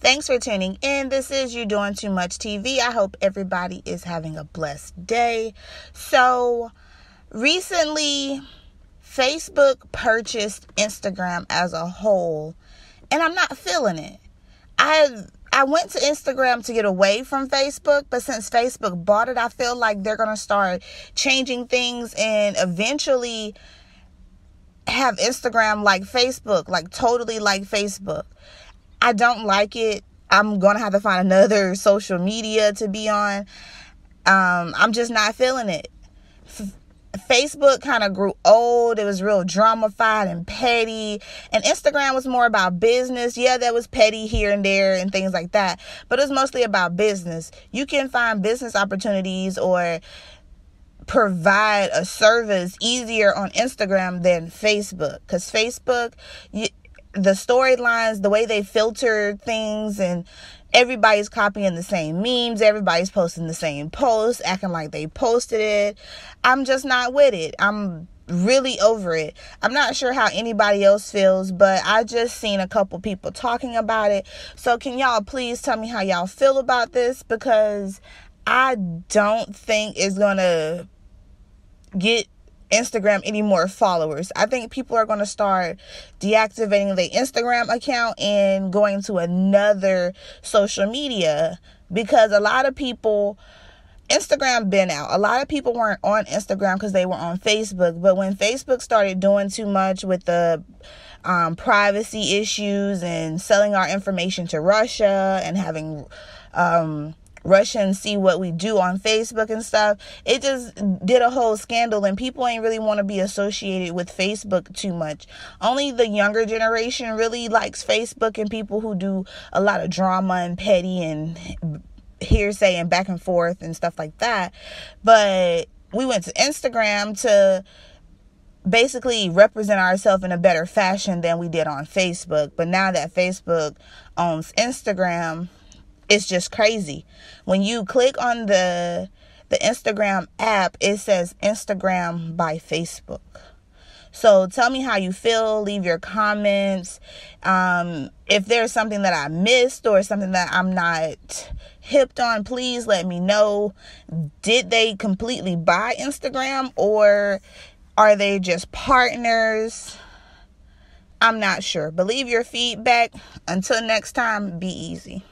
Thanks for tuning in. This is You Doing Too Much TV. I hope everybody is having a blessed day. So, recently, Facebook purchased Instagram as a whole, and I'm not feeling it. I I went to Instagram to get away from Facebook, but since Facebook bought it, I feel like they're going to start changing things and eventually have Instagram like Facebook, like totally like Facebook. I don't like it. I'm going to have to find another social media to be on. Um, I'm just not feeling it. F- Facebook kind of grew old. It was real dramafied and petty. And Instagram was more about business. Yeah, that was petty here and there and things like that. But it was mostly about business. You can find business opportunities or provide a service easier on Instagram than Facebook cuz Facebook you, the storylines, the way they filter things, and everybody's copying the same memes, everybody's posting the same posts, acting like they posted it. I'm just not with it. I'm really over it. I'm not sure how anybody else feels, but I just seen a couple people talking about it. So, can y'all please tell me how y'all feel about this? Because I don't think it's gonna get Instagram any more followers. I think people are going to start deactivating their Instagram account and going to another social media because a lot of people Instagram been out. A lot of people weren't on Instagram because they were on Facebook. But when Facebook started doing too much with the um, privacy issues and selling our information to Russia and having um, Russia and see what we do on Facebook and stuff. It just did a whole scandal, and people ain't really want to be associated with Facebook too much. Only the younger generation really likes Facebook, and people who do a lot of drama and petty and hearsay and back and forth and stuff like that. But we went to Instagram to basically represent ourselves in a better fashion than we did on Facebook. But now that Facebook owns Instagram, it's just crazy. When you click on the the Instagram app, it says Instagram by Facebook. So tell me how you feel. Leave your comments. Um, if there's something that I missed or something that I'm not hipped on, please let me know. Did they completely buy Instagram or are they just partners? I'm not sure. Believe your feedback. Until next time, be easy.